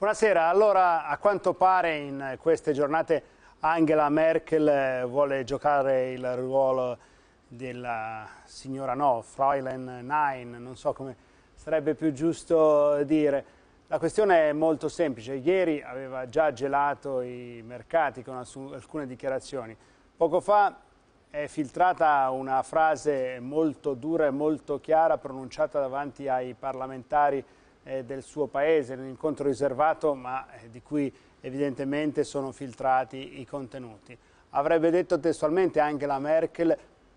Buonasera, allora a quanto pare in queste giornate Angela Merkel eh, vuole giocare il ruolo della signora no, Fräulein Nein, non so come sarebbe più giusto dire. La questione è molto semplice, ieri aveva già gelato i mercati con alcune dichiarazioni, poco fa è filtrata una frase molto dura e molto chiara pronunciata davanti ai parlamentari eh, del suo paese, un incontro riservato ma eh, di cui evidentemente sono filtrati i contenuti. Avrebbe detto testualmente anche la Merkel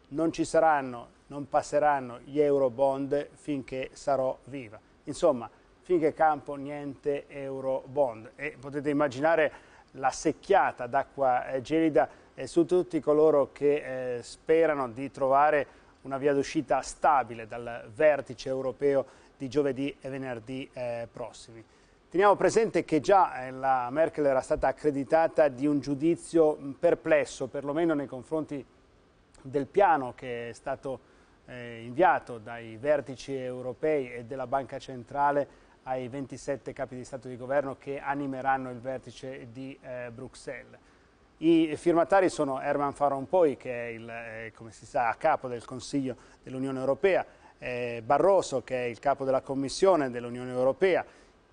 non ci saranno, non passeranno gli euro bond finché sarò viva. Insomma, finché campo niente euro bond e potete immaginare la secchiata d'acqua eh, gelida su tutti coloro che eh, sperano di trovare una via d'uscita stabile dal vertice europeo di giovedì e venerdì eh, prossimi. Teniamo presente che già eh, la Merkel era stata accreditata di un giudizio mm, perplesso, perlomeno nei confronti del piano che è stato eh, inviato dai vertici europei e della Banca Centrale ai 27 capi di Stato e di Governo che animeranno il vertice di eh, Bruxelles. I firmatari sono Herman Van Rompuy, che è il, eh, come si sa, a capo del Consiglio dell'Unione Europea, eh, Barroso che è il capo della Commissione dell'Unione Europea,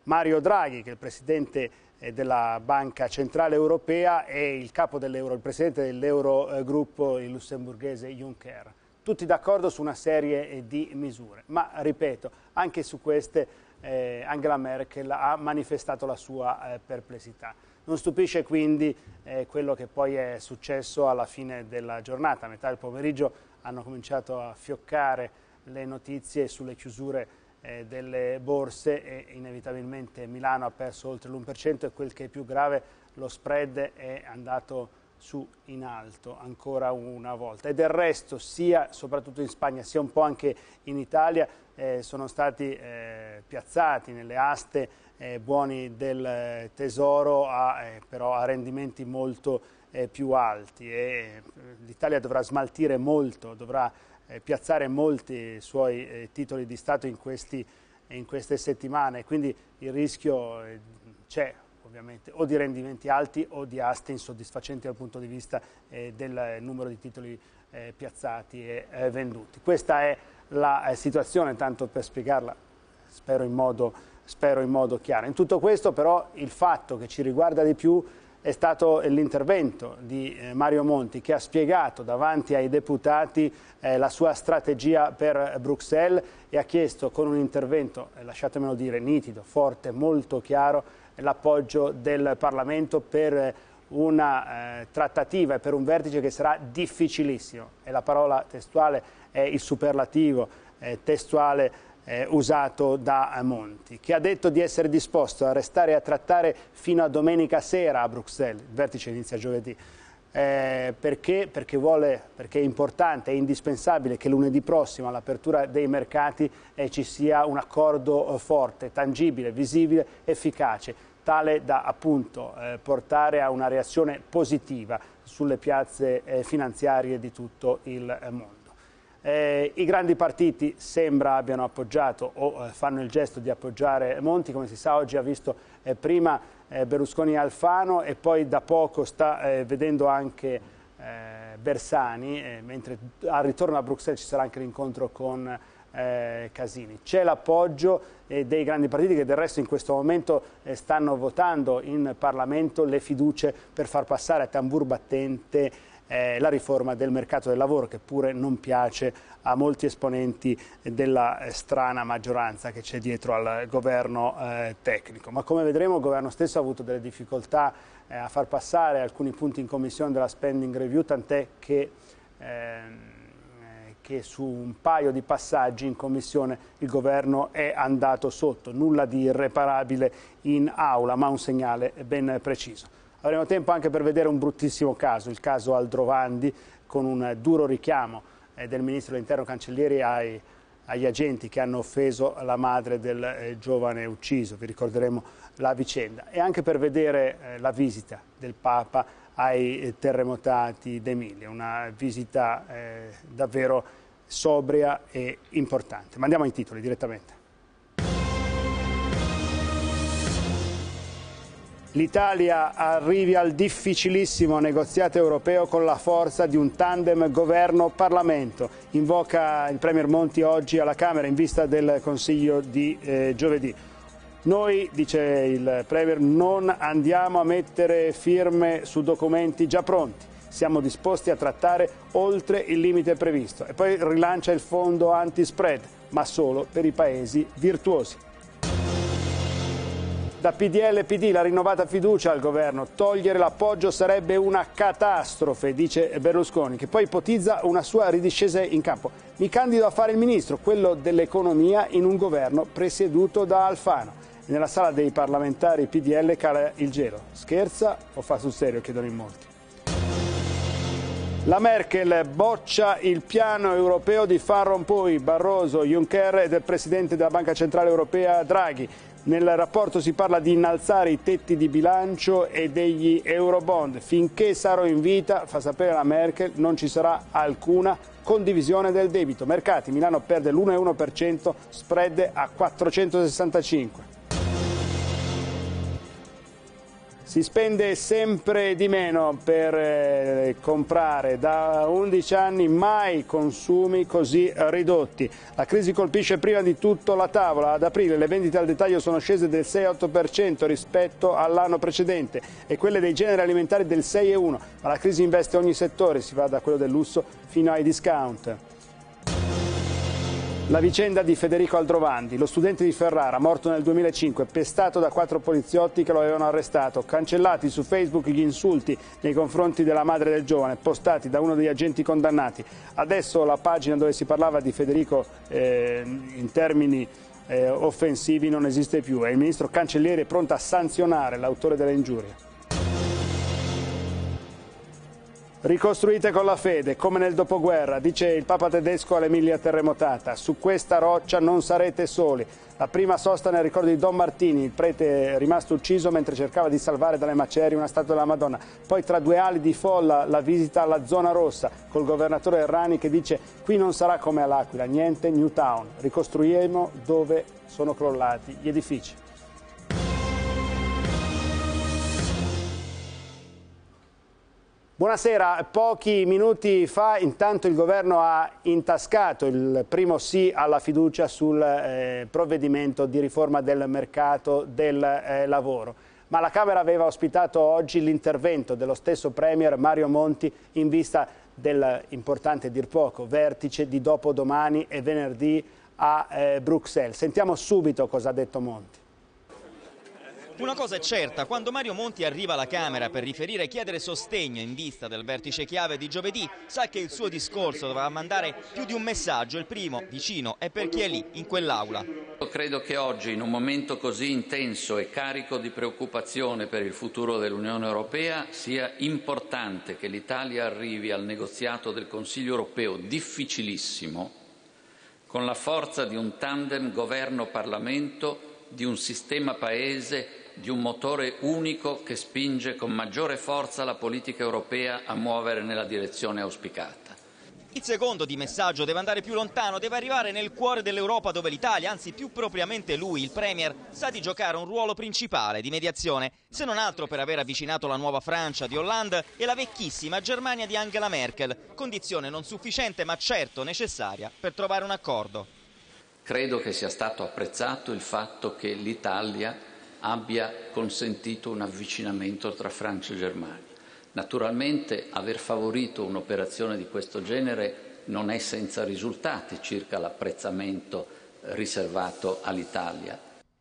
Mario Draghi che è il Presidente eh, della Banca Centrale Europea e il, il Presidente dell'Eurogruppo eh, il lussemburghese Juncker. Tutti d'accordo su una serie eh, di misure, ma ripeto, anche su queste eh, Angela Merkel ha manifestato la sua eh, perplessità. Non stupisce quindi eh, quello che poi è successo alla fine della giornata, a metà del pomeriggio hanno cominciato a fioccare le notizie sulle chiusure eh, delle borse e inevitabilmente Milano ha perso oltre l'1% e quel che è più grave lo spread è andato su in alto ancora una volta e del resto sia soprattutto in Spagna sia un po' anche in Italia eh, sono stati eh, piazzati nelle aste eh, buoni del tesoro a, eh, però a rendimenti molto eh, più alti eh, l'Italia dovrà smaltire molto, dovrà eh, piazzare molti suoi eh, titoli di Stato in, questi, in, queste settimane, quindi il rischio eh, c'è ovviamente o di rendimenti alti o di aste insoddisfacenti dal punto di vista eh, del numero di titoli eh, piazzati e venduti. Questa è la situazione, tanto per spiegarla, spero in, modo, spero in modo chiaro. In tutto questo però il fatto che ci riguarda di più è stato l'intervento di eh, Mario Monti che ha spiegato davanti ai deputati eh, la sua strategia per Bruxelles e ha chiesto con un intervento, eh, lasciatemelo dire, nitido, forte, molto chiaro, l'appoggio del Parlamento per una trattativa e per un vertice che sarà difficilissimo. E la parola testuale è il superlativo testuale eh, usato da Monti, che ha detto di essere disposto a restare a trattare fino a domenica sera a Bruxelles, il vertice inizia giovedì, eh, perché? Perché, vuole, perché, è importante, è indispensabile che lunedì prossimo all'apertura dei mercati eh, ci sia un accordo eh, forte, tangibile, visibile, efficace, tale da appunto eh, portare a una reazione positiva sulle piazze eh, finanziarie di tutto il mondo. Eh, I grandi partiti sembra abbiano appoggiato o eh, fanno il gesto di appoggiare Monti, come si sa oggi ha visto eh, prima eh, Berlusconi e Alfano e poi da poco sta eh, vedendo anche eh, Bersani, mentre al ritorno a Bruxelles ci sarà anche l'incontro con Casini. C'è l'appoggio dei grandi partiti che del resto in questo momento stanno votando in Parlamento le fiducie per far passare a tambur battente eh, la riforma del mercato del lavoro che pure non piace a molti esponenti della eh, strana maggioranza che c'è dietro al governo eh, tecnico. Ma come vedremo il governo stesso ha avuto delle difficoltà eh, a far passare alcuni punti in commissione della spending review, tant'è che... Ehm, eh, che su un paio di passaggi in commissione il governo è andato sotto, nulla di irreparabile in aula, ma un segnale ben preciso. Avremo tempo anche per vedere un bruttissimo caso, il caso Aldrovandi, con un duro richiamo eh, del ministro dell'interno Cancellieri ai, agli agenti che hanno offeso la madre del eh, giovane ucciso, vi ricorderemo la vicenda, e anche per vedere eh, la visita del Papa ai eh, terremotati d'Emilia, una visita eh, davvero sobria e importante. Ma andiamo ai titoli direttamente. l'Italia arrivi al difficilissimo negoziato europeo con la forza di un tandem governo-parlamento. Invoca il Premier Monti oggi alla Camera in vista del Consiglio di eh, giovedì. Noi, dice il Premier, non andiamo a mettere firme su documenti già pronti. Siamo disposti a trattare oltre il limite previsto. E poi rilancia il fondo anti-spread, ma solo per i paesi virtuosi da PDL e PD la rinnovata fiducia al governo. Togliere l'appoggio sarebbe una catastrofe, dice Berlusconi, che poi ipotizza una sua ridiscesa in campo. Mi candido a fare il ministro, quello dell'economia, in un governo presieduto da Alfano. Nella sala dei parlamentari PDL cala il gelo. Scherza o fa sul serio, chiedono in molti. La Merkel boccia il piano europeo di Van Rompuy, Barroso, Juncker e del Presidente della Banca Centrale Europea Draghi. Nel rapporto si parla di innalzare i tetti di bilancio e degli eurobond. Finché sarò in vita, fa sapere la Merkel, non ci sarà alcuna condivisione del debito. Mercati, Milano perde l'1,1%, spread a 465. Si spende sempre di meno per eh, comprare, da 11 anni mai consumi così ridotti. La crisi colpisce prima di tutto la tavola, ad aprile le vendite al dettaglio sono scese del 6,8% rispetto all'anno precedente e quelle dei generi alimentari del 6,1%, ma la crisi investe ogni settore, si va da quello del lusso fino ai discount. La vicenda di Federico Aldrovandi, lo studente di Ferrara, morto nel 2005, pestato da quattro poliziotti che lo avevano arrestato, cancellati su Facebook gli insulti nei confronti della madre del giovane, postati da uno degli agenti condannati. Adesso la pagina dove si parlava di Federico eh, in termini eh, offensivi non esiste più e il ministro cancelliere è pronto a sanzionare l'autore delle ingiurie. Ricostruite con la fede, come nel dopoguerra, dice il Papa tedesco all'Emilia terremotata. Su questa roccia non sarete soli. La prima sosta nel ricordo di Don Martini, il prete rimasto ucciso mentre cercava di salvare dalle macerie una statua della Madonna. Poi tra due ali di folla la visita alla zona rossa col governatore Errani che dice qui non sarà come all'Aquila, niente New Town. ricostruiremo dove sono crollati gli edifici. Buonasera, pochi minuti fa intanto il governo ha intascato il primo sì alla fiducia sul eh, provvedimento di riforma del mercato del eh, lavoro. Ma la Camera aveva ospitato oggi l'intervento dello stesso Premier Mario Monti in vista dell'importante dir poco vertice di dopodomani e venerdì a eh, Bruxelles. Sentiamo subito cosa ha detto Monti. Una cosa è certa, quando Mario Monti arriva alla Camera per riferire e chiedere sostegno in vista del vertice chiave di giovedì, sa che il suo discorso dovrà mandare più di un messaggio, il primo, vicino, è per chi è lì, in quell'aula. Credo che oggi, in un momento così intenso e carico di preoccupazione per il futuro dell'Unione Europea, sia importante che l'Italia arrivi al negoziato del Consiglio Europeo difficilissimo con la forza di un tandem governo-parlamento, di un sistema paese di un motore unico che spinge con maggiore forza la politica europea a muovere nella direzione auspicata. Il secondo di messaggio deve andare più lontano, deve arrivare nel cuore dell'Europa dove l'Italia, anzi più propriamente lui, il Premier, sa di giocare un ruolo principale di mediazione, se non altro per aver avvicinato la nuova Francia di Hollande e la vecchissima Germania di Angela Merkel, condizione non sufficiente ma certo necessaria per trovare un accordo. Credo che sia stato apprezzato il fatto che l'Italia abbia consentito un avvicinamento tra Francia e Germania. Naturalmente aver favorito un'operazione di questo genere non è senza risultati circa l'apprezzamento riservato all'Italia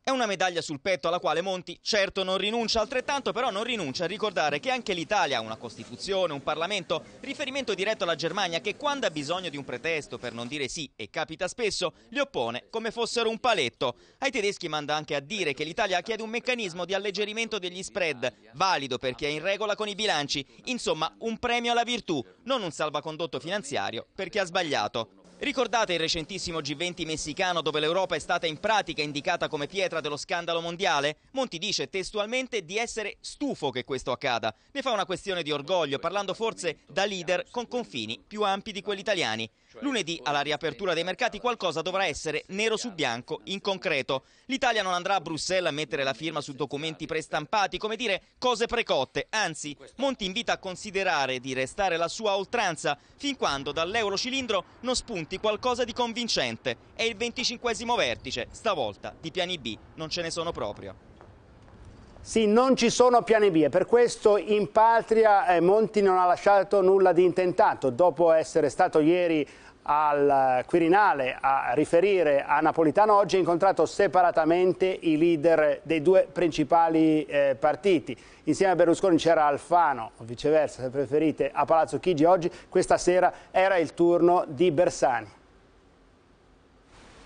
è una medaglia sul petto alla quale Monti certo non rinuncia, altrettanto però non rinuncia a ricordare che anche l'Italia ha una Costituzione, un Parlamento, riferimento diretto alla Germania che quando ha bisogno di un pretesto per non dire sì, e capita spesso, li oppone come fossero un paletto. Ai tedeschi manda anche a dire che l'Italia chiede un meccanismo di alleggerimento degli spread, valido per chi è in regola con i bilanci, insomma un premio alla virtù, non un salvacondotto finanziario per chi ha sbagliato. Ricordate il recentissimo G20 messicano dove l'Europa è stata in pratica indicata come pietra dello scandalo mondiale? Monti dice testualmente di essere stufo che questo accada. Ne fa una questione di orgoglio, parlando forse da leader con confini più ampi di quelli italiani. Cioè, Lunedì, oh, alla riapertura dei mercati, qualcosa dovrà essere nero su bianco, in concreto. L'Italia non andrà a Bruxelles a mettere la firma su documenti prestampati, come dire cose precotte. Anzi, Monti invita a considerare di restare la sua oltranza fin quando dall'eurocilindro non spunti qualcosa di convincente. È il 25 vertice, stavolta di piani B non ce ne sono proprio. Sì, non ci sono piani B e per questo in patria eh, Monti non ha lasciato nulla di intentato. Dopo essere stato ieri al Quirinale a riferire a Napolitano oggi ha incontrato separatamente i leader dei due principali eh, partiti. Insieme a Berlusconi c'era Alfano, viceversa se preferite, a Palazzo Chigi oggi, questa sera era il turno di Bersani.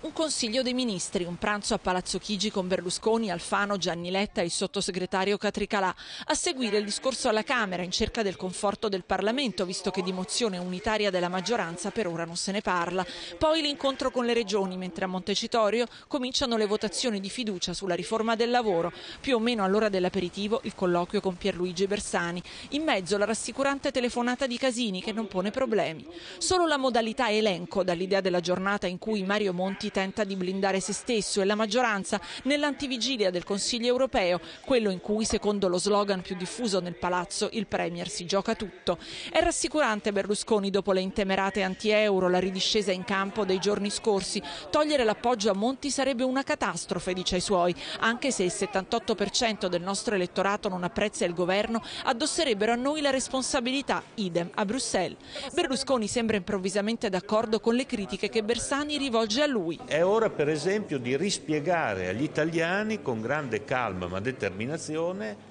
Un consiglio dei ministri, un pranzo a Palazzo Chigi con Berlusconi, Alfano, Gianni Letta e il sottosegretario Catricalà. A seguire il discorso alla Camera in cerca del conforto del Parlamento, visto che di mozione unitaria della maggioranza per ora non se ne parla. Poi l'incontro con le regioni, mentre a Montecitorio cominciano le votazioni di fiducia sulla riforma del lavoro. Più o meno all'ora dell'aperitivo il colloquio con Pierluigi Bersani. In mezzo la rassicurante telefonata di Casini che non pone problemi. Solo la modalità elenco, dall'idea della giornata in cui Mario Monti tenta di blindare se stesso e la maggioranza nell'antivigilia del Consiglio europeo, quello in cui, secondo lo slogan più diffuso nel palazzo, il Premier si gioca tutto. È rassicurante Berlusconi dopo le intemerate anti-euro, la ridiscesa in campo dei giorni scorsi. Togliere l'appoggio a Monti sarebbe una catastrofe, dice ai suoi, anche se il 78% del nostro elettorato non apprezza il governo, addosserebbero a noi la responsabilità, idem a Bruxelles. Berlusconi sembra improvvisamente d'accordo con le critiche che Bersani rivolge a lui. È ora per esempio di rispiegare agli italiani con grande calma ma determinazione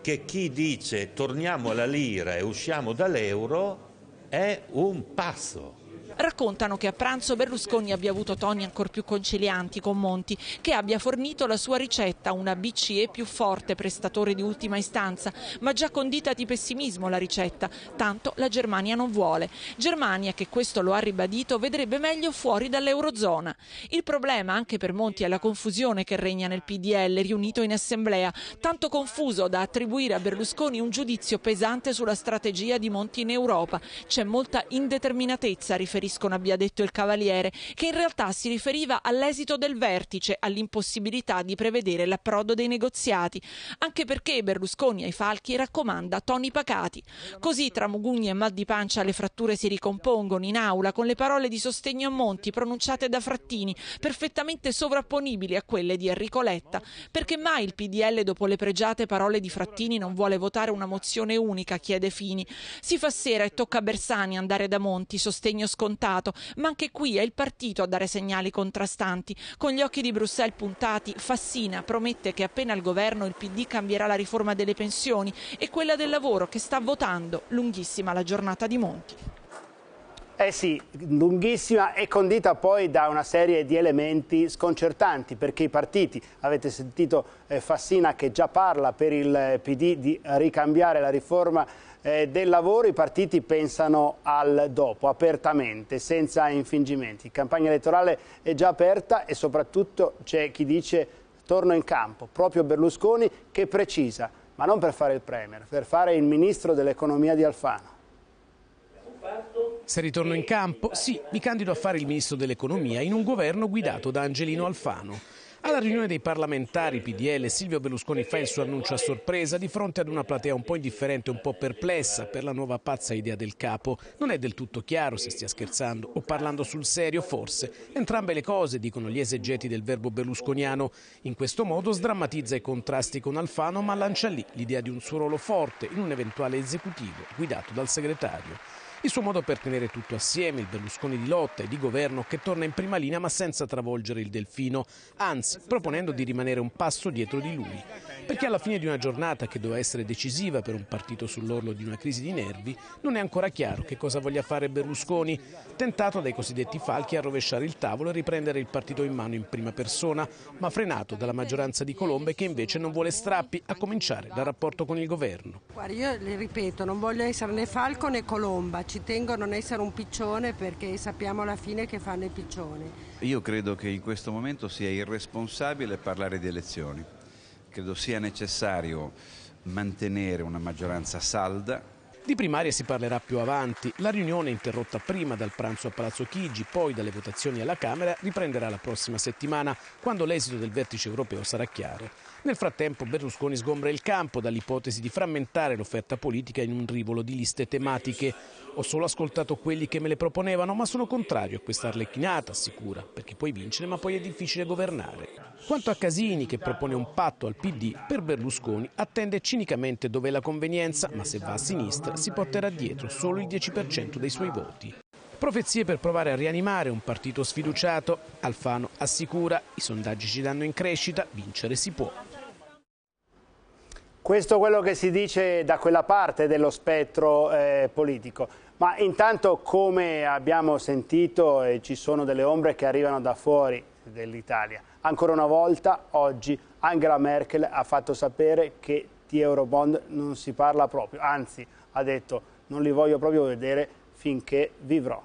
che chi dice torniamo alla lira e usciamo dall'euro è un pazzo raccontano che a pranzo Berlusconi abbia avuto toni ancora più concilianti con Monti, che abbia fornito la sua ricetta, una BCE più forte, prestatore di ultima istanza, ma già condita di pessimismo la ricetta, tanto la Germania non vuole. Germania, che questo lo ha ribadito, vedrebbe meglio fuori dall'Eurozona. Il problema anche per Monti è la confusione che regna nel PDL riunito in assemblea, tanto confuso da attribuire a Berlusconi un giudizio pesante sulla strategia di Monti in Europa. C'è molta indeterminatezza riferita falliscono, abbia detto il Cavaliere, che in realtà si riferiva all'esito del vertice, all'impossibilità di prevedere l'approdo dei negoziati, anche perché Berlusconi ai falchi raccomanda toni pacati. Così tra mugugni e mal di pancia le fratture si ricompongono in aula con le parole di sostegno a Monti pronunciate da Frattini, perfettamente sovrapponibili a quelle di Enrico Letta, perché mai il PDL dopo le pregiate parole di Frattini non vuole votare una mozione unica, chiede Fini. Si fa sera e tocca a Bersani andare da Monti, sostegno scontato scontato, ma anche qui è il partito a dare segnali contrastanti. Con gli occhi di Bruxelles puntati, Fassina promette che appena il governo il PD cambierà la riforma delle pensioni e quella del lavoro che sta votando, lunghissima la giornata di Monti. Eh sì, lunghissima e condita poi da una serie di elementi sconcertanti perché i partiti, avete sentito eh, Fassina che già parla per il eh, PD di ricambiare la riforma eh, del lavoro i partiti pensano al dopo, apertamente, senza infingimenti. Campagna elettorale è già aperta e soprattutto c'è chi dice torno in campo, proprio Berlusconi che precisa, ma non per fare il Premier, per fare il Ministro dell'Economia di Alfano. Se ritorno in campo, sì, mi candido a fare il Ministro dell'Economia in un governo guidato da Angelino Alfano. Alla riunione dei parlamentari PDL Silvio Berlusconi fa il suo annuncio a sorpresa di fronte ad una platea un po' indifferente, un po' perplessa per la nuova pazza idea del capo. Non è del tutto chiaro se stia scherzando o parlando sul serio, forse. Entrambe le cose, dicono gli esegeti del verbo berlusconiano. In questo modo sdrammatizza i contrasti con Alfano ma lancia lì l'idea di un suo ruolo forte in un eventuale esecutivo guidato dal segretario. Il suo modo per tenere tutto assieme, il Berlusconi di lotta e di governo che torna in prima linea ma senza travolgere il delfino, anzi proponendo di rimanere un passo dietro di lui. Perché alla fine di una giornata che doveva essere decisiva per un partito sull'orlo di una crisi di nervi, non è ancora chiaro che cosa voglia fare Berlusconi, tentato dai cosiddetti falchi a rovesciare il tavolo e riprendere il partito in mano in prima persona, ma frenato dalla maggioranza di Colombe che invece non vuole strappi, a cominciare dal rapporto con il governo. Guarda, io le ripeto, non voglio essere né falco né colomba, ci tengo a non essere un piccione perché sappiamo alla fine che fanno i piccioni. Io credo che in questo momento sia irresponsabile parlare di elezioni. Credo sia necessario mantenere una maggioranza salda, di primarie si parlerà più avanti. La riunione, interrotta prima dal pranzo a Palazzo Chigi, poi dalle votazioni alla Camera, riprenderà la prossima settimana, quando l'esito del vertice europeo sarà chiaro. Nel frattempo Berlusconi sgombra il campo dall'ipotesi di frammentare l'offerta politica in un rivolo di liste tematiche. Ho solo ascoltato quelli che me le proponevano, ma sono contrario a questa arlecchinata, sicura, perché puoi vincere ma poi è difficile governare. Quanto a Casini, che propone un patto al PD, per Berlusconi attende cinicamente dove è la convenienza, ma se va a sinistra si porterà dietro solo il 10% dei suoi voti. Profezie per provare a rianimare un partito sfiduciato. Alfano assicura, i sondaggi ci danno in crescita, vincere si può. Questo è quello che si dice da quella parte dello spettro eh, politico. Ma intanto, come abbiamo sentito, eh, ci sono delle ombre che arrivano da fuori dell'Italia. Ancora una volta, oggi Angela Merkel ha fatto sapere che di Eurobond non si parla proprio, anzi ha detto non li voglio proprio vedere finché vivrò.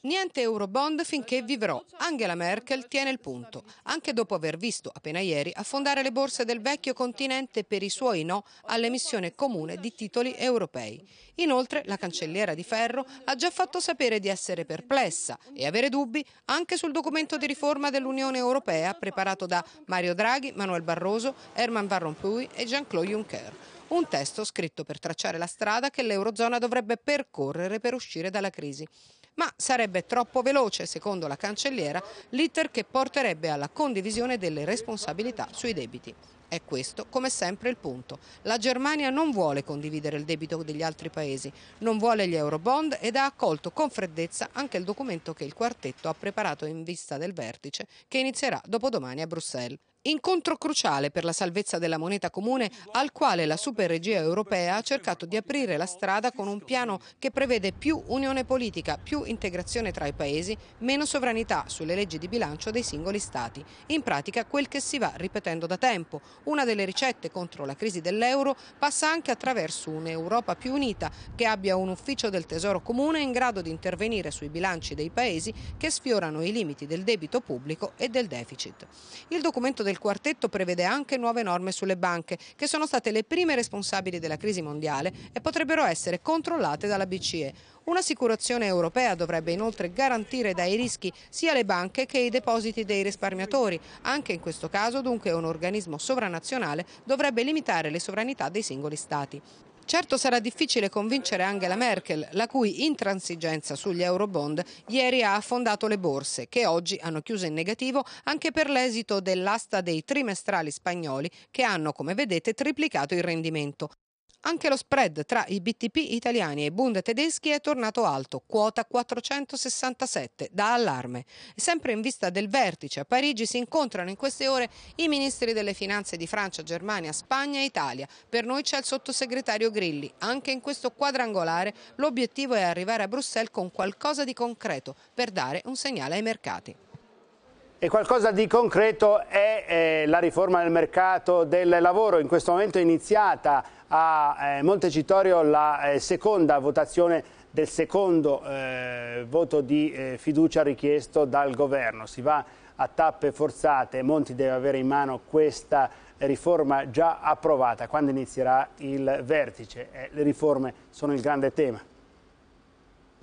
Niente Eurobond finché vivrò. Angela Merkel tiene il punto, anche dopo aver visto appena ieri affondare le borse del vecchio continente per i suoi no all'emissione comune di titoli europei. Inoltre la cancelliera di Ferro ha già fatto sapere di essere perplessa e avere dubbi anche sul documento di riforma dell'Unione Europea preparato da Mario Draghi, Manuel Barroso, Herman Van Rompuy e Jean-Claude Juncker un testo scritto per tracciare la strada che l'Eurozona dovrebbe percorrere per uscire dalla crisi. Ma sarebbe troppo veloce, secondo la cancelliera, l'iter che porterebbe alla condivisione delle responsabilità sui debiti. È questo, come sempre, il punto. La Germania non vuole condividere il debito degli altri paesi, non vuole gli eurobond ed ha accolto con freddezza anche il documento che il quartetto ha preparato in vista del vertice che inizierà dopodomani a Bruxelles. Incontro cruciale per la salvezza della moneta comune al quale la superregia europea ha cercato di aprire la strada con un piano che prevede più unione politica, più integrazione tra i paesi, meno sovranità sulle leggi di bilancio dei singoli stati. In pratica quel che si va ripetendo da tempo. Una delle ricette contro la crisi dell'euro passa anche attraverso un'Europa più unita che abbia un ufficio del tesoro comune in grado di intervenire sui bilanci dei paesi che sfiorano i limiti del debito pubblico e del deficit. Il documento del quartetto prevede anche nuove norme sulle banche, che sono state le prime responsabili della crisi mondiale e potrebbero essere controllate dalla BCE. Un'assicurazione europea dovrebbe inoltre garantire dai rischi sia le banche che i depositi dei risparmiatori. Anche in questo caso, dunque, un organismo sovranazionale dovrebbe limitare le sovranità dei singoli Stati. Certo sarà difficile convincere Angela Merkel, la cui intransigenza sugli eurobond ieri ha affondato le borse, che oggi hanno chiuso in negativo anche per l'esito dell'asta dei trimestrali spagnoli, che hanno, come vedete, triplicato il rendimento. Anche lo spread tra i BTP italiani e i Bund tedeschi è tornato alto, quota 467, da allarme. Sempre in vista del vertice a Parigi si incontrano in queste ore i ministri delle finanze di Francia, Germania, Spagna e Italia. Per noi c'è il sottosegretario Grilli. Anche in questo quadrangolare l'obiettivo è arrivare a Bruxelles con qualcosa di concreto per dare un segnale ai mercati. E qualcosa di concreto è eh, la riforma del mercato del lavoro, in questo momento è iniziata a eh, Montecitorio la eh, seconda votazione del secondo eh, voto di eh, fiducia richiesto dal governo. Si va a tappe forzate, Monti deve avere in mano questa riforma già approvata quando inizierà il vertice. Eh, le riforme sono il grande tema.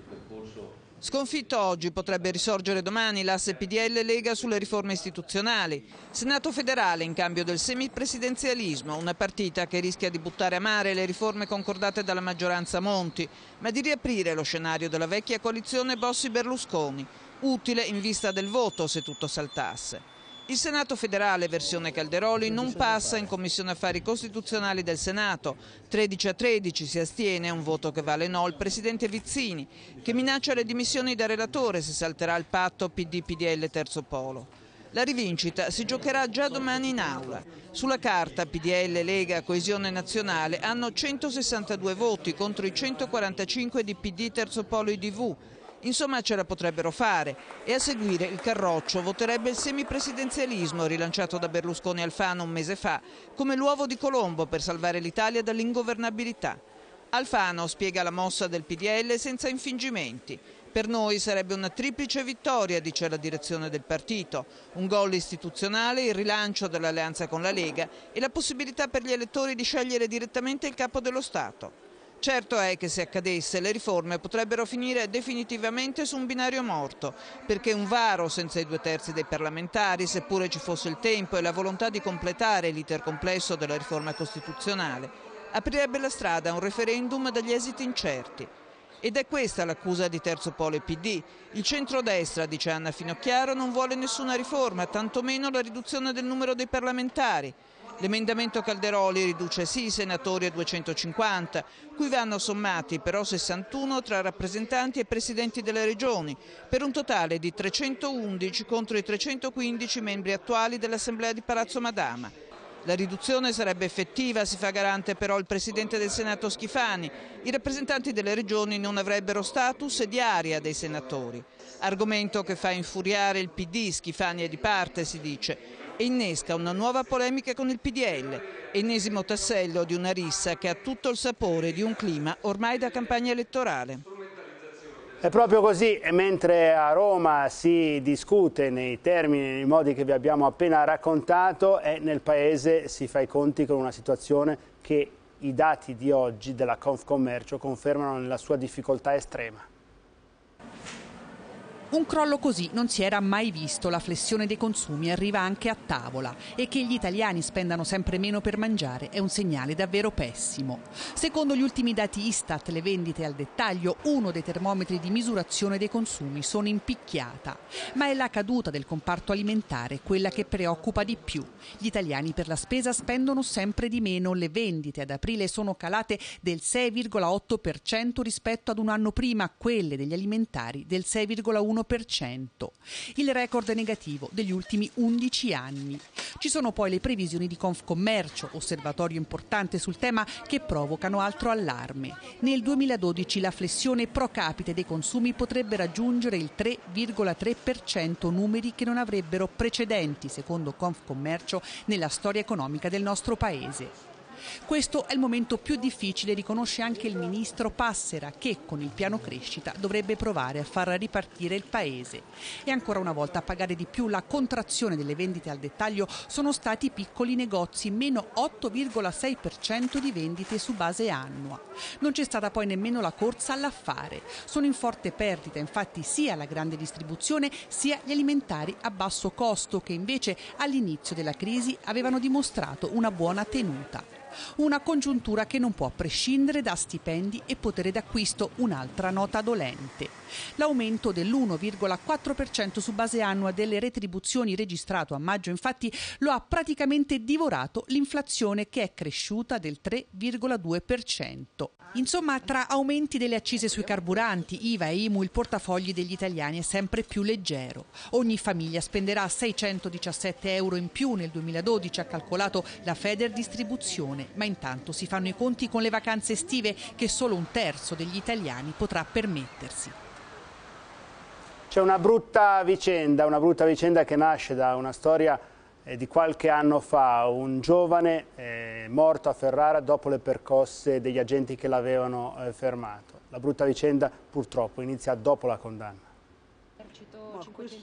Il Sconfitto oggi, potrebbe risorgere domani l'asse PDL Lega sulle riforme istituzionali. Senato federale in cambio del semipresidenzialismo, una partita che rischia di buttare a mare le riforme concordate dalla maggioranza Monti, ma di riaprire lo scenario della vecchia coalizione Bossi-Berlusconi, utile in vista del voto se tutto saltasse. Il Senato federale, versione Calderoli, non passa in Commissione Affari Costituzionali del Senato. 13 a 13 si astiene, un voto che vale no, il Presidente Vizzini, che minaccia le dimissioni da relatore se salterà il patto PD-PDL Terzo Polo. La rivincita si giocherà già domani in aula. Sulla carta PDL, Lega, Coesione Nazionale hanno 162 voti contro i 145 di PD Terzo Polo IDV Insomma ce la potrebbero fare e a seguire il Carroccio voterebbe il semipresidenzialismo rilanciato da Berlusconi Alfano un mese fa come l'uovo di Colombo per salvare l'Italia dall'ingovernabilità. Alfano spiega la mossa del PDL senza infingimenti. Per noi sarebbe una triplice vittoria, dice la direzione del partito, un gol istituzionale, il rilancio dell'alleanza con la Lega e la possibilità per gli elettori di scegliere direttamente il capo dello Stato. Certo è che se accadesse le riforme potrebbero finire definitivamente su un binario morto, perché un varo senza i due terzi dei parlamentari, seppure ci fosse il tempo e la volontà di completare l'iter complesso della riforma costituzionale, aprirebbe la strada a un referendum dagli esiti incerti. Ed è questa l'accusa di Terzo Polo e PD. Il centrodestra, dice Anna Finocchiaro, non vuole nessuna riforma, tantomeno la riduzione del numero dei parlamentari. L'emendamento Calderoli riduce sì i senatori a 250, cui vanno sommati però 61 tra rappresentanti e presidenti delle regioni, per un totale di 311 contro i 315 membri attuali dell'Assemblea di Palazzo Madama. La riduzione sarebbe effettiva, si fa garante però il Presidente del Senato Schifani. I rappresentanti delle regioni non avrebbero status di aria dei senatori. Argomento che fa infuriare il PD, Schifani è di parte, si dice e innesca una nuova polemica con il PDL, ennesimo tassello di una rissa che ha tutto il sapore di un clima ormai da campagna elettorale. È proprio così, mentre a Roma si discute nei termini e nei modi che vi abbiamo appena raccontato, nel Paese si fa i conti con una situazione che i dati di oggi della Confcommercio confermano nella sua difficoltà estrema. Un crollo così non si era mai visto, la flessione dei consumi arriva anche a tavola e che gli italiani spendano sempre meno per mangiare è un segnale davvero pessimo. Secondo gli ultimi dati Istat, le vendite al dettaglio, uno dei termometri di misurazione dei consumi sono in picchiata, ma è la caduta del comparto alimentare quella che preoccupa di più. Gli italiani per la spesa spendono sempre di meno, le vendite ad aprile sono calate del 6,8% rispetto ad un anno prima, quelle degli alimentari del 6,1%. 1,1%, il record negativo degli ultimi 11 anni. Ci sono poi le previsioni di Confcommercio, osservatorio importante sul tema, che provocano altro allarme. Nel 2012 la flessione pro capite dei consumi potrebbe raggiungere il 3,3%, numeri che non avrebbero precedenti, secondo Confcommercio, nella storia economica del nostro paese. Questo è il momento più difficile, riconosce anche il ministro Passera, che con il piano crescita dovrebbe provare a far ripartire il paese. E ancora una volta a pagare di più la contrazione delle vendite al dettaglio sono stati i piccoli negozi, meno 8,6% di vendite su base annua. Non c'è stata poi nemmeno la corsa all'affare. Sono in forte perdita infatti sia la grande distribuzione sia gli alimentari a basso costo che invece all'inizio della crisi avevano dimostrato una buona tenuta una congiuntura che non può prescindere da stipendi e potere d'acquisto, un'altra nota dolente. L'aumento dell'1,4% su base annua delle retribuzioni registrato a maggio infatti lo ha praticamente divorato l'inflazione che è cresciuta del 3,2%. Insomma, tra aumenti delle accise sui carburanti, IVA e IMU, il portafogli degli italiani è sempre più leggero. Ogni famiglia spenderà 617 euro in più nel 2012, ha calcolato la Feder Distribuzione, ma intanto si fanno i conti con le vacanze estive che solo un terzo degli italiani potrà permettersi. C'è una brutta vicenda, una brutta vicenda che nasce da una storia eh, di qualche anno fa, un giovane eh, morto a Ferrara dopo le percosse degli agenti che l'avevano eh, fermato. La brutta vicenda purtroppo inizia dopo la condanna.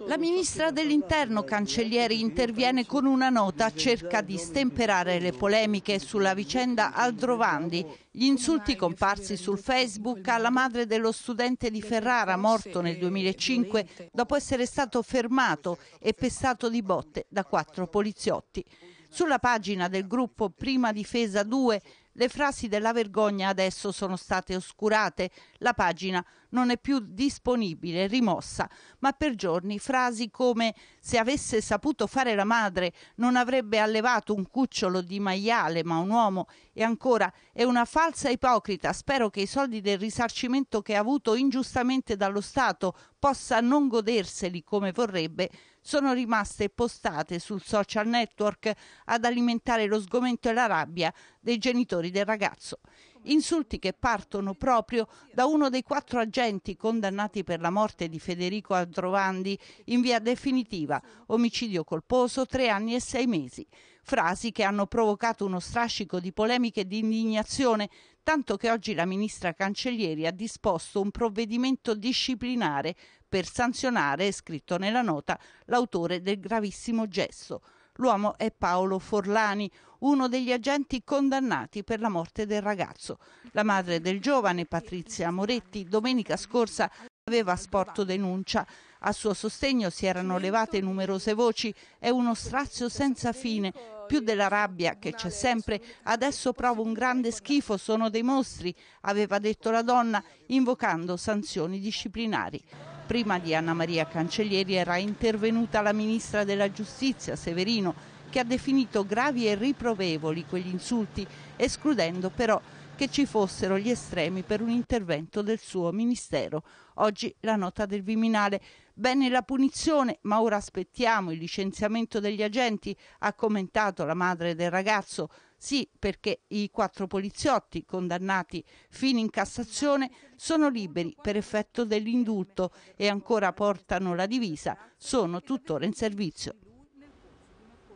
La ministra dell'Interno Cancellieri interviene con una nota, cerca di stemperare le polemiche sulla vicenda Aldrovandi, gli insulti comparsi sul Facebook alla madre dello studente di Ferrara morto nel 2005 dopo essere stato fermato e pestato di botte da quattro poliziotti. Sulla pagina del gruppo Prima Difesa 2 le frasi della vergogna adesso sono state oscurate, la pagina non è più disponibile, rimossa, ma per giorni frasi come se avesse saputo fare la madre non avrebbe allevato un cucciolo di maiale ma un uomo e ancora è una falsa ipocrita, spero che i soldi del risarcimento che ha avuto ingiustamente dallo Stato possa non goderseli come vorrebbe, sono rimaste postate sul social network ad alimentare lo sgomento e la rabbia dei genitori del ragazzo. Insulti che partono proprio da uno dei quattro agenti condannati per la morte di Federico Aldrovandi in via definitiva, omicidio colposo, tre anni e sei mesi. Frasi che hanno provocato uno strascico di polemiche e di indignazione, tanto che oggi la ministra Cancellieri ha disposto un provvedimento disciplinare per sanzionare, è scritto nella nota, l'autore del gravissimo gesto. L'uomo è Paolo Forlani, uno degli agenti condannati per la morte del ragazzo. La madre del giovane, Patrizia Moretti, domenica scorsa aveva sporto denuncia. A suo sostegno si erano levate numerose voci. È uno strazio senza fine. Più della rabbia che c'è sempre, adesso provo un grande schifo, sono dei mostri, aveva detto la donna, invocando sanzioni disciplinari. Prima di Anna Maria Cancellieri era intervenuta la ministra della giustizia Severino che ha definito gravi e riprovevoli quegli insulti, escludendo però che ci fossero gli estremi per un intervento del suo ministero. Oggi la nota del Viminale. Bene la punizione, ma ora aspettiamo il licenziamento degli agenti, ha commentato la madre del ragazzo. Sì, perché i quattro poliziotti condannati fino in Cassazione sono liberi per effetto dell'indulto e ancora portano la divisa, sono tuttora in servizio.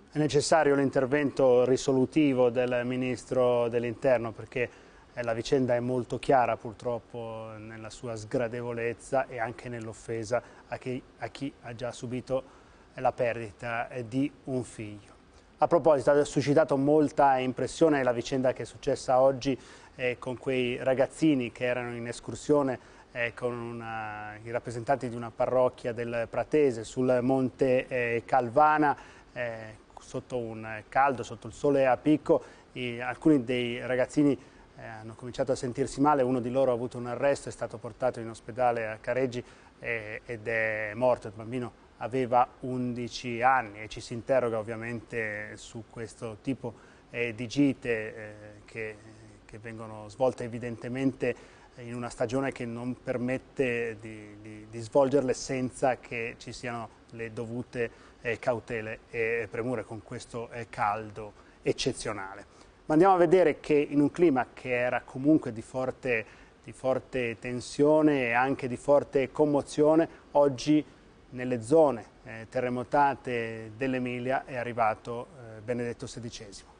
È necessario l'intervento risolutivo del Ministro dell'Interno perché eh, la vicenda è molto chiara purtroppo nella sua sgradevolezza e anche nell'offesa a, a chi ha già subito eh, la perdita eh, di un figlio. A proposito, ha suscitato molta impressione la vicenda che è successa oggi eh, con quei ragazzini che erano in escursione eh, con una, i rappresentanti di una parrocchia del Pratese sul Monte eh, Calvana, eh, sotto un caldo, sotto il sole a picco. I, alcuni dei ragazzini eh, hanno cominciato a sentirsi male, uno di loro ha avuto un arresto, è stato portato in ospedale a Careggi eh, ed è morto il bambino aveva 11 anni e ci si interroga ovviamente su questo tipo eh, di gite eh, che, che, vengono svolte evidentemente in una stagione che non permette di, di, di svolgerle senza che ci siano le dovute eh, cautele e premure con questo caldo eccezionale. Ma andiamo a vedere che in un clima che era comunque di forte, di forte tensione e anche di forte commozione, oggi nelle zone eh, terremotate dell'Emilia è arrivato eh, Benedetto XVI.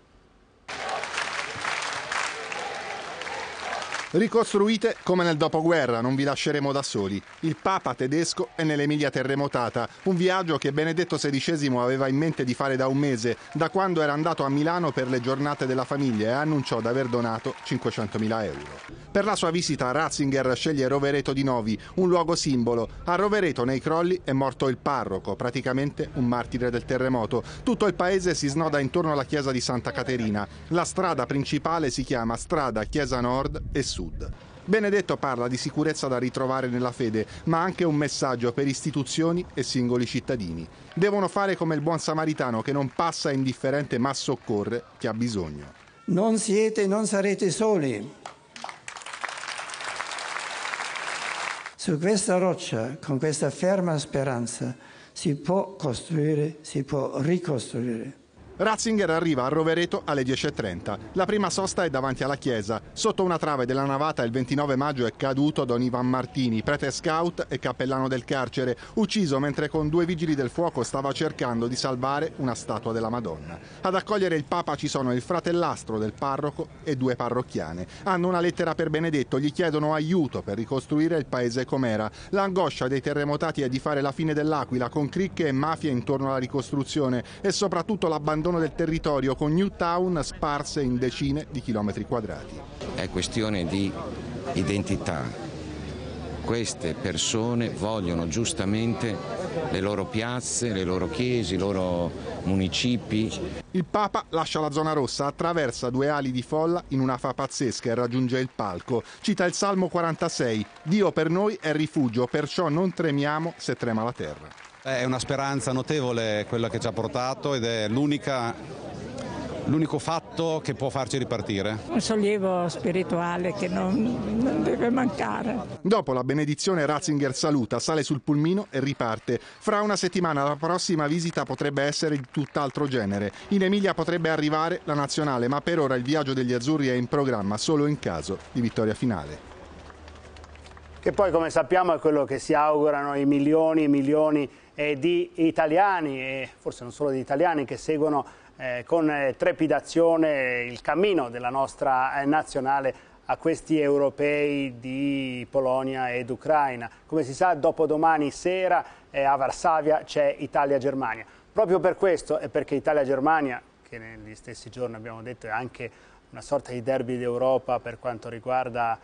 Ricostruite come nel dopoguerra, non vi lasceremo da soli. Il Papa tedesco è nell'Emilia terremotata, un viaggio che Benedetto XVI aveva in mente di fare da un mese, da quando era andato a Milano per le giornate della famiglia e annunciò di aver donato 500.000 euro. Per la sua visita Ratzinger sceglie Rovereto di Novi, un luogo simbolo. A Rovereto nei crolli è morto il parroco, praticamente un martire del terremoto. Tutto il paese si snoda intorno alla chiesa di Santa Caterina. La strada principale si chiama Strada Chiesa Nord e Sud Sud. Benedetto parla di sicurezza da ritrovare nella fede, ma anche un messaggio per istituzioni e singoli cittadini. Devono fare come il buon samaritano che non passa indifferente ma soccorre chi ha bisogno. Non siete e non sarete soli. Su questa roccia, con questa ferma speranza, si può costruire, si può ricostruire. Ratzinger arriva a Rovereto alle 10.30. La prima sosta è davanti alla chiesa. Sotto una trave della navata il 29 maggio è caduto Don Ivan Martini, prete scout e cappellano del carcere, ucciso mentre con due vigili del fuoco stava cercando di salvare una statua della Madonna. Ad accogliere il Papa ci sono il fratellastro del parroco e due parrocchiane. Hanno una lettera per Benedetto, gli chiedono aiuto per ricostruire il paese com'era. L'angoscia dei terremotati è di fare la fine dell'Aquila con cricche e mafie intorno alla ricostruzione e soprattutto l'abbandono l'abbandono del territorio con Newtown sparse in decine di chilometri quadrati. È questione di identità. Queste persone vogliono giustamente le loro piazze, le loro chiese, i loro municipi. Il Papa lascia la zona rossa, attraversa due ali di folla in una fa pazzesca e raggiunge il palco. Cita il Salmo 46, Dio per noi è rifugio, perciò non tremiamo se trema la terra. Eh, è una speranza notevole quella che ci ha portato ed è l'unico fatto che può farci ripartire. Un sollievo spirituale che non, non deve mancare. Dopo la benedizione Ratzinger saluta, sale sul pulmino e riparte. Fra una settimana la prossima visita potrebbe essere di tutt'altro genere. In Emilia potrebbe arrivare la nazionale, ma per ora il viaggio degli azzurri è in programma solo in caso di vittoria finale che poi come sappiamo è quello che si augurano i milioni e milioni di eh, di italiani, e forse non solo di italiani, che seguono eh, con eh, trepidazione il cammino della nostra eh, nazionale a questi europei di Polonia ed Ucraina. Come si sa, dopodomani sera eh, a Varsavia c'è Italia-Germania. Proprio per questo e perché Italia-Germania, che negli stessi giorni abbiamo detto è anche una sorta di derby d'Europa per quanto riguarda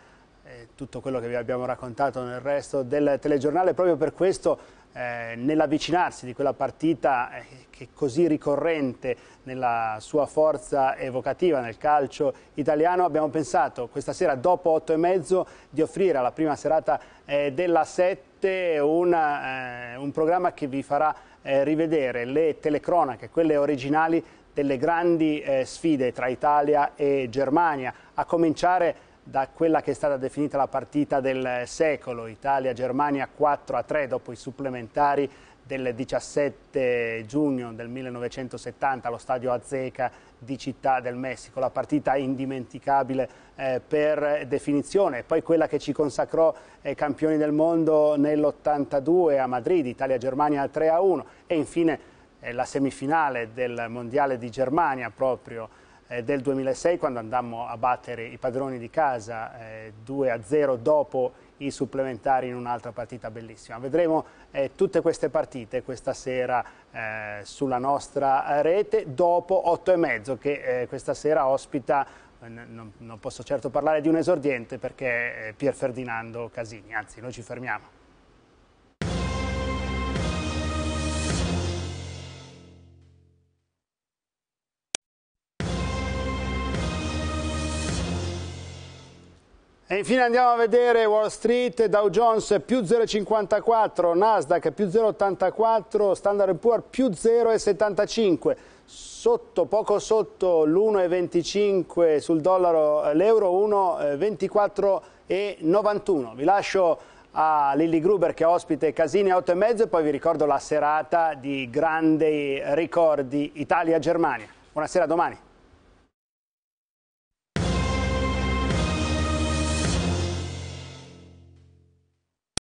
tutto quello che vi abbiamo raccontato nel resto del telegiornale, proprio per questo eh, nell'avvicinarsi di quella partita eh, che è così ricorrente nella sua forza evocativa nel calcio italiano abbiamo pensato questa sera dopo 8 e mezzo di offrire alla prima serata eh, della 7 una, eh, un programma che vi farà eh, rivedere le telecronache, quelle originali delle grandi eh, sfide tra Italia e Germania, a cominciare da quella che è stata definita la partita del secolo, Italia-Germania 4 3 dopo i supplementari del 17 giugno del 1970 allo stadio Azeca di Città del Messico, la partita indimenticabile eh, per definizione, poi quella che ci consacrò eh, campioni del mondo nell'82 a Madrid, Italia-Germania 3 1 e infine eh, la semifinale del Mondiale di Germania proprio eh, del 2006 quando andammo a battere i padroni di casa eh, 2-0 dopo i supplementari in un'altra partita bellissima. Vedremo eh, tutte queste partite questa sera eh, sulla nostra rete dopo 8 e mezzo che eh, questa sera ospita eh, non, non, posso certo parlare di un esordiente perché è Pier Ferdinando Casini, anzi noi ci fermiamo. E infine andiamo a vedere Wall Street, Dow Jones più 0,54, Nasdaq più 0,84, Standard Poor's più 0,75, sotto, poco sotto l'1,25 sul dollaro, eh, l'euro 1,24,91. Eh, vi lascio a Lilli Gruber che è ospite Casini 8,5 e poi vi ricordo la serata di grandi ricordi Italia-Germania. Buonasera domani.